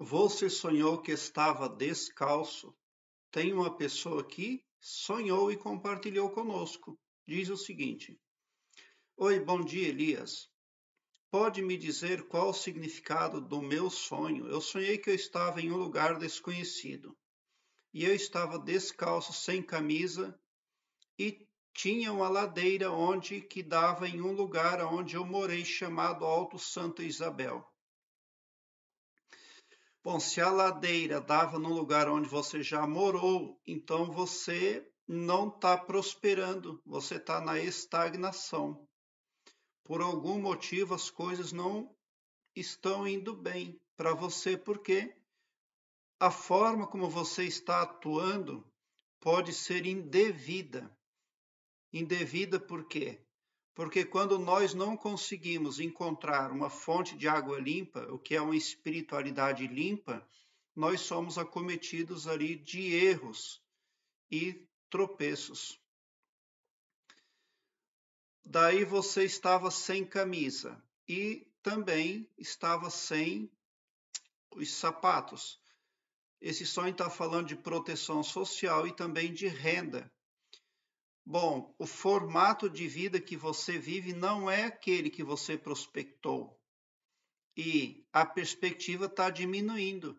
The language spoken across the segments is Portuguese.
Você sonhou que estava descalço. Tem uma pessoa aqui, sonhou e compartilhou conosco. Diz o seguinte: Oi, bom dia, Elias. Pode me dizer qual o significado do meu sonho? Eu sonhei que eu estava em um lugar desconhecido e eu estava descalço, sem camisa e tinha uma ladeira onde que dava em um lugar onde eu morei chamado Alto Santa Isabel. Bom, se a ladeira dava no lugar onde você já morou, então você não está prosperando, você está na estagnação. Por algum motivo as coisas não estão indo bem para você, porque a forma como você está atuando pode ser indevida. Indevida por quê? Porque quando nós não conseguimos encontrar uma fonte de água limpa, o que é uma espiritualidade limpa, nós somos acometidos ali de erros e tropeços. Daí você estava sem camisa e também estava sem os sapatos. Esse sonho está falando de proteção social e também de renda. Bom, o formato de vida que você vive não é aquele que você prospectou. E a perspectiva está diminuindo.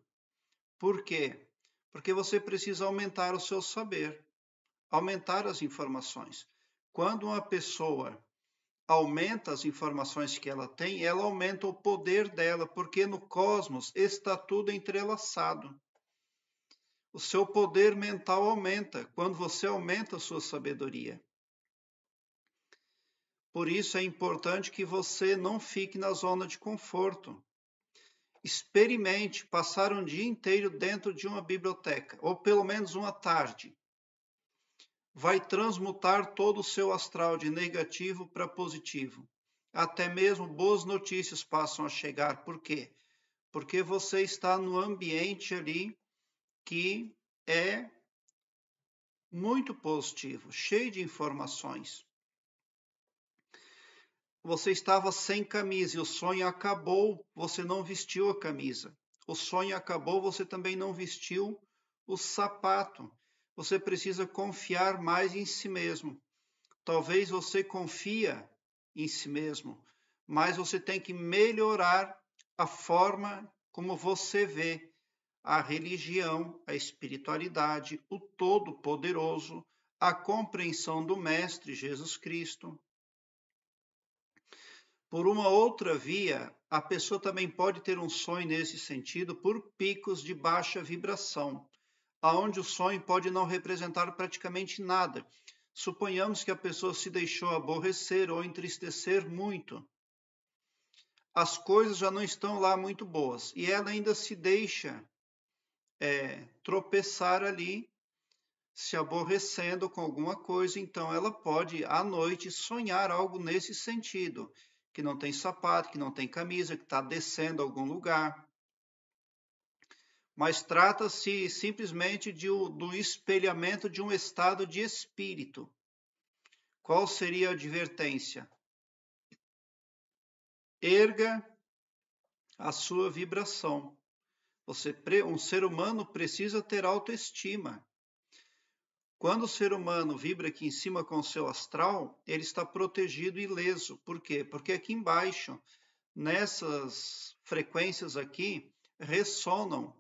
Por quê? Porque você precisa aumentar o seu saber, aumentar as informações. Quando uma pessoa aumenta as informações que ela tem, ela aumenta o poder dela, porque no cosmos está tudo entrelaçado o seu poder mental aumenta quando você aumenta a sua sabedoria. Por isso é importante que você não fique na zona de conforto. Experimente passar um dia inteiro dentro de uma biblioteca, ou pelo menos uma tarde. Vai transmutar todo o seu astral de negativo para positivo. Até mesmo boas notícias passam a chegar. Por quê? Porque você está no ambiente ali que é muito positivo, cheio de informações. Você estava sem camisa e o sonho acabou, você não vestiu a camisa. O sonho acabou, você também não vestiu o sapato. Você precisa confiar mais em si mesmo. Talvez você confia em si mesmo, mas você tem que melhorar a forma como você vê a religião, a espiritualidade, o Todo-Poderoso, a compreensão do Mestre Jesus Cristo. Por uma outra via, a pessoa também pode ter um sonho nesse sentido por picos de baixa vibração, aonde o sonho pode não representar praticamente nada. Suponhamos que a pessoa se deixou aborrecer ou entristecer muito. As coisas já não estão lá muito boas e ela ainda se deixa é, tropeçar ali, se aborrecendo com alguma coisa, então ela pode à noite sonhar algo nesse sentido, que não tem sapato, que não tem camisa, que está descendo a algum lugar. Mas trata-se simplesmente de, do espelhamento de um estado de espírito. Qual seria a advertência? Erga a sua vibração você, um ser humano precisa ter autoestima. Quando o ser humano vibra aqui em cima com o seu astral, ele está protegido e ileso. Por quê? Porque aqui embaixo, nessas frequências aqui, ressonam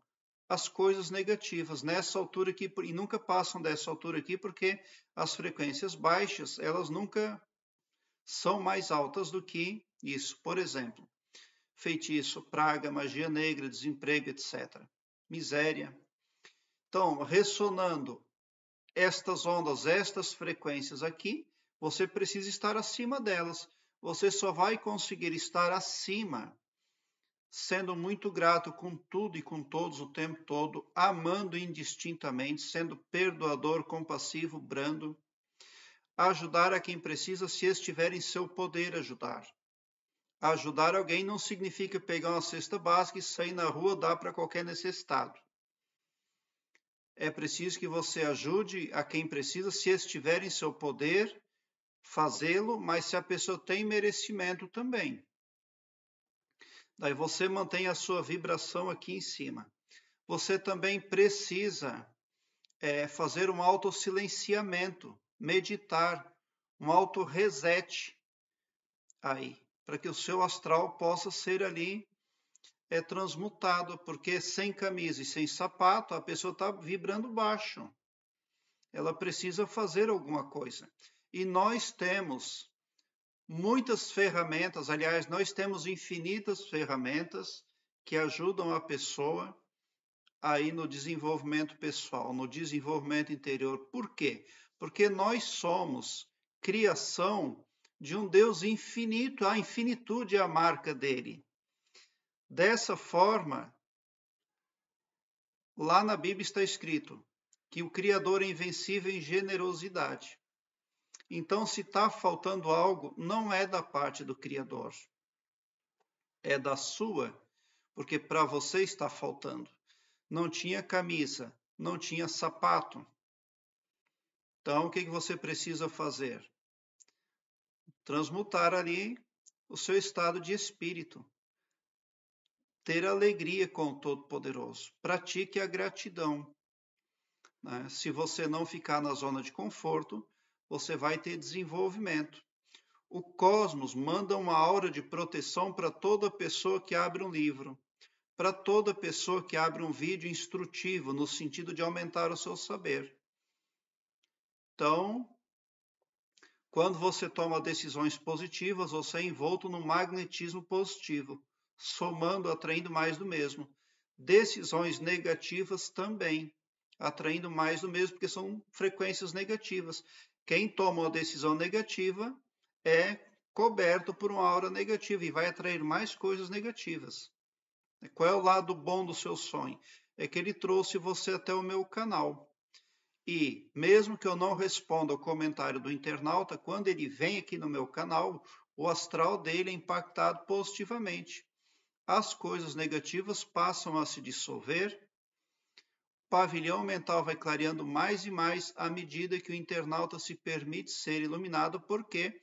as coisas negativas nessa altura aqui e nunca passam dessa altura aqui porque as frequências baixas elas nunca são mais altas do que isso. Por exemplo, feitiço, praga, magia negra, desemprego, etc. Miséria. Então, ressonando estas ondas, estas frequências aqui, você precisa estar acima delas. Você só vai conseguir estar acima sendo muito grato com tudo e com todos o tempo todo, amando indistintamente, sendo perdoador, compassivo, brando, ajudar a quem precisa se estiver em seu poder ajudar. Ajudar alguém não significa pegar uma cesta básica e sair na rua dar para qualquer necessitado. É preciso que você ajude a quem precisa, se estiver em seu poder, fazê-lo, mas se a pessoa tem merecimento também. Daí você mantém a sua vibração aqui em cima. Você também precisa é, fazer um autossilenciamento, meditar, um auto-reset aí para que o seu astral possa ser ali é transmutado, porque sem camisa e sem sapato a pessoa está vibrando baixo. Ela precisa fazer alguma coisa. E nós temos muitas ferramentas, aliás, nós temos infinitas ferramentas que ajudam a pessoa aí no desenvolvimento pessoal, no desenvolvimento interior. Por quê? Porque nós somos criação de um Deus infinito, a infinitude é a marca dele. Dessa forma, lá na Bíblia está escrito que o Criador é invencível em generosidade. Então, se está faltando algo, não é da parte do Criador, é da sua, porque para você está faltando. Não tinha camisa, não tinha sapato. Então, o que, que você precisa fazer? transmutar ali o seu estado de espírito. Ter alegria com o Todo-Poderoso. Pratique a gratidão. Né? Se você não ficar na zona de conforto, você vai ter desenvolvimento. O cosmos manda uma aura de proteção para toda pessoa que abre um livro, para toda pessoa que abre um vídeo instrutivo, no sentido de aumentar o seu saber. Então, quando você toma decisões positivas, você é envolto no magnetismo positivo, somando, atraindo mais do mesmo. Decisões negativas também, atraindo mais do mesmo, porque são frequências negativas. Quem toma uma decisão negativa é coberto por uma aura negativa e vai atrair mais coisas negativas. Qual é o lado bom do seu sonho? É que ele trouxe você até o meu canal. E mesmo que eu não responda ao comentário do internauta, quando ele vem aqui no meu canal, o astral dele é impactado positivamente. As coisas negativas passam a se dissolver. O pavilhão mental vai clareando mais e mais à medida que o internauta se permite ser iluminado, porque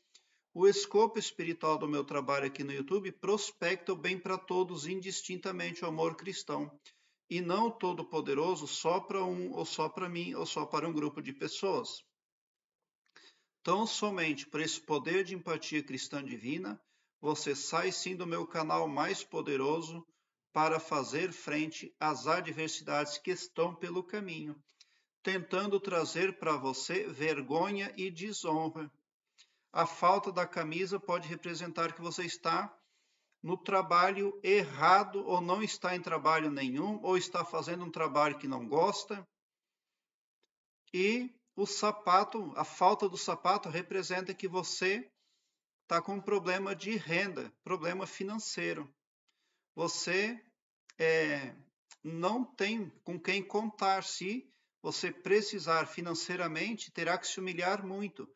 o escopo espiritual do meu trabalho aqui no YouTube prospecta o bem para todos indistintamente o amor cristão e não todo-poderoso só para um, ou só para mim, ou só para um grupo de pessoas. Tão somente por esse poder de empatia cristã divina, você sai sim do meu canal mais poderoso para fazer frente às adversidades que estão pelo caminho, tentando trazer para você vergonha e desonra. A falta da camisa pode representar que você está no trabalho errado, ou não está em trabalho nenhum, ou está fazendo um trabalho que não gosta. E o sapato, a falta do sapato representa que você está com um problema de renda, problema financeiro. Você é, não tem com quem contar. Se você precisar financeiramente, terá que se humilhar muito.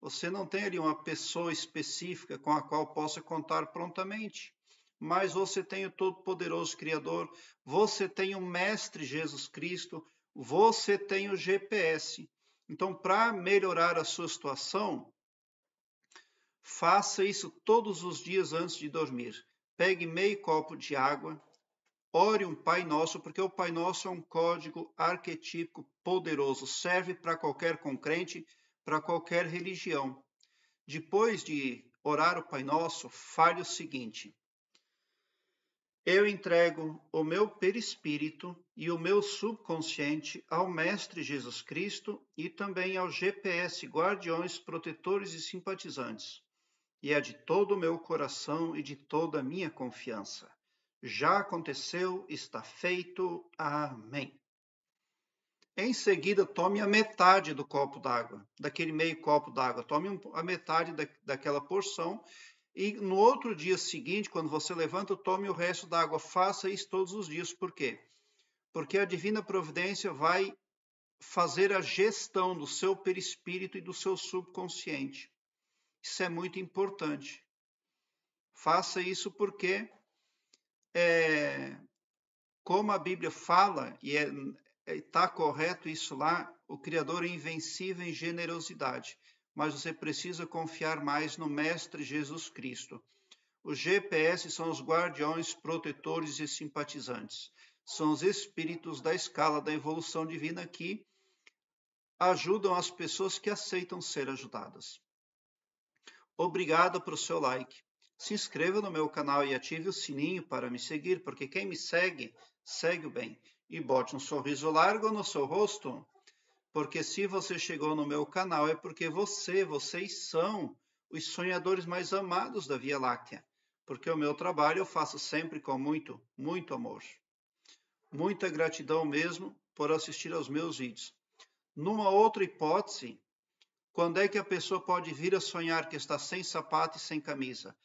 Você não tem ali uma pessoa específica com a qual possa contar prontamente, mas você tem o Todo-Poderoso Criador, você tem o Mestre Jesus Cristo, você tem o GPS. Então, para melhorar a sua situação, faça isso todos os dias antes de dormir. Pegue meio copo de água, ore um Pai Nosso, porque o Pai Nosso é um código arquetípico poderoso, serve para qualquer concrente para qualquer religião. Depois de orar o Pai Nosso, fale o seguinte: Eu entrego o meu perispírito e o meu subconsciente ao Mestre Jesus Cristo e também ao GPS Guardiões, Protetores e Simpatizantes. E é de todo o meu coração e de toda a minha confiança. Já aconteceu, está feito. Amém. Em seguida, tome a metade do copo d'água, daquele meio copo d'água. Tome a metade daquela porção e no outro dia seguinte, quando você levanta, tome o resto da água. Faça isso todos os dias. Por quê? Porque a divina providência vai fazer a gestão do seu perispírito e do seu subconsciente. Isso é muito importante. Faça isso porque, é, como a Bíblia fala, e é, está é, correto isso lá, o Criador é invencível em generosidade, mas você precisa confiar mais no Mestre Jesus Cristo. Os GPS são os guardiões, protetores e simpatizantes. São os espíritos da escala da evolução divina que ajudam as pessoas que aceitam ser ajudadas. Obrigado pelo seu like. Se inscreva no meu canal e ative o sininho para me seguir, porque quem me segue, segue o bem e bote um sorriso largo no seu rosto, porque se você chegou no meu canal é porque você, vocês são os sonhadores mais amados da Via Láctea, porque o meu trabalho eu faço sempre com muito, muito amor. Muita gratidão mesmo por assistir aos meus vídeos. Numa outra hipótese, quando é que a pessoa pode vir a sonhar que está sem sapato e sem camisa?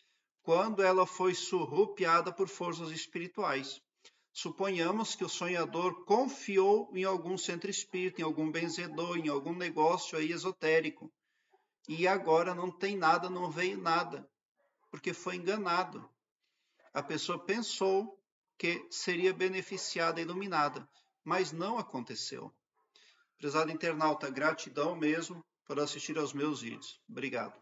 Quando ela foi surrupiada por forças espirituais. Suponhamos que o sonhador confiou em algum centro espírita, em algum benzedor, em algum negócio aí esotérico. E agora não tem nada, não veio nada, porque foi enganado. A pessoa pensou que seria beneficiada, iluminada, mas não aconteceu. Prezado internauta, gratidão mesmo por assistir aos meus vídeos. Obrigado.